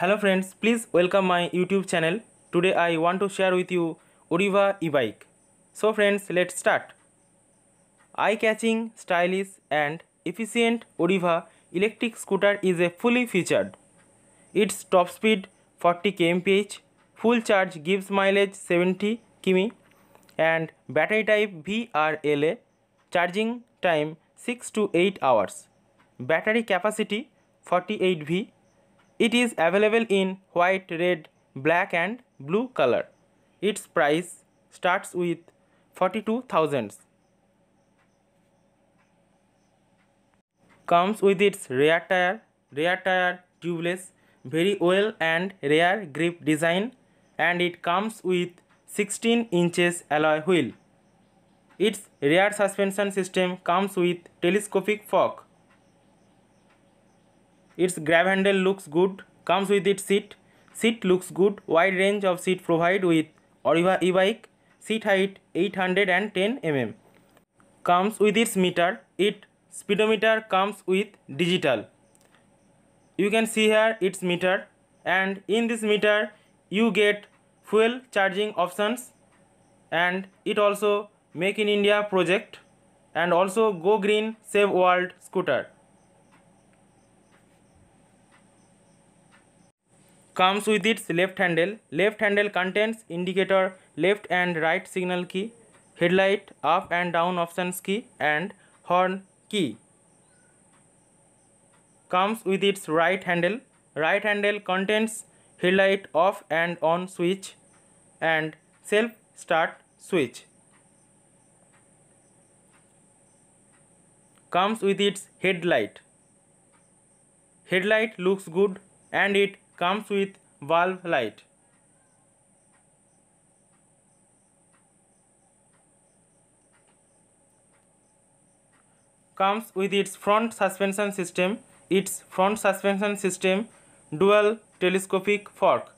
Hello friends, please welcome my YouTube channel. Today I want to share with you Uriva e-bike. So friends, let's start. Eye-catching, stylish and efficient Uriva electric scooter is a fully featured. Its top speed 40 kmph, full charge gives mileage 70 km and battery type VRLA, charging time 6 to 8 hours, battery capacity 48V It is available in white, red, black and blue color. Its price starts with 42,000. Comes with its rear tire, rear tire tubeless, very well and rear grip design and it comes with 16 inches alloy wheel. Its rear suspension system comes with telescopic fork. Its grab handle looks good, comes with its seat. Seat looks good, wide range of seat provide with Oriva e-bike. Seat height 810 mm. Comes with its meter. It speedometer comes with digital. You can see here its meter and in this meter you get fuel charging options and it also make in India project and also go green save world scooter. comes with its left handle left handle contains indicator left and right signal key headlight up and down options key and horn key comes with its right handle right handle contains headlight off and on switch and self start switch comes with its headlight headlight looks good and it comes with valve light. Comes with its front suspension system, its front suspension system, dual telescopic fork.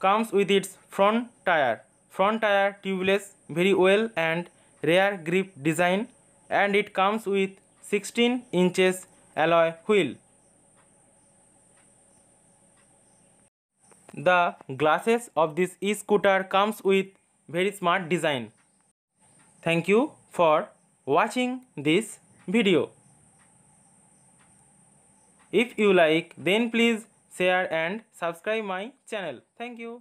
Comes with its front tire, front tire tubeless, very well and rear grip design and it comes with 16 inches alloy wheel. The glasses of this e-scooter comes with very smart design. Thank you for watching this video. If you like then please share and subscribe my channel. Thank you.